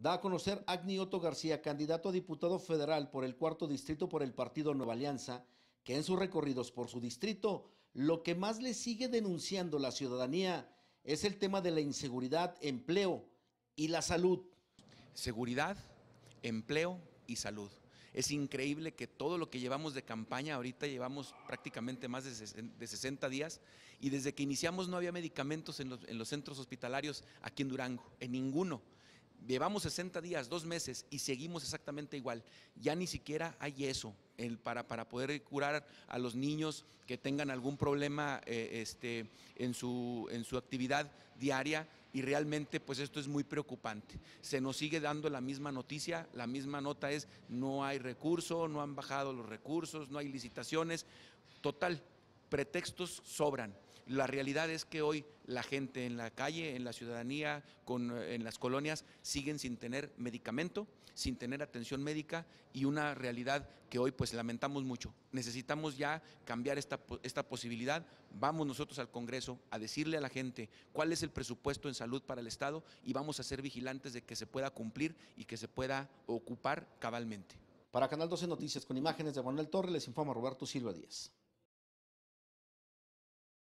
Da a conocer Agni Otto García, candidato a diputado federal por el cuarto distrito por el partido Nueva Alianza, que en sus recorridos por su distrito, lo que más le sigue denunciando la ciudadanía es el tema de la inseguridad, empleo y la salud. Seguridad, empleo y salud. Es increíble que todo lo que llevamos de campaña, ahorita llevamos prácticamente más de 60 días y desde que iniciamos no había medicamentos en los, en los centros hospitalarios aquí en Durango, en ninguno. Llevamos 60 días, dos meses y seguimos exactamente igual. Ya ni siquiera hay eso para, para, poder curar a los niños que tengan algún problema eh, este, en, su, en su actividad diaria y realmente pues esto es muy preocupante. Se nos sigue dando la misma noticia, la misma nota es no hay recurso, no han bajado los recursos, no hay licitaciones. Total, pretextos sobran. La realidad es que hoy la gente en la calle, en la ciudadanía, eh, en las colonias, siguen sin tener medicamento, sin tener atención médica y una realidad que hoy pues lamentamos mucho. Necesitamos ya cambiar esta, esta posibilidad. Vamos nosotros al Congreso a decirle a la gente cuál es el presupuesto en salud para el Estado y vamos a ser vigilantes de que se pueda cumplir y que se pueda ocupar cabalmente. Para Canal 12 Noticias, con imágenes de Manuel Torre, les informa Roberto Silva Díaz.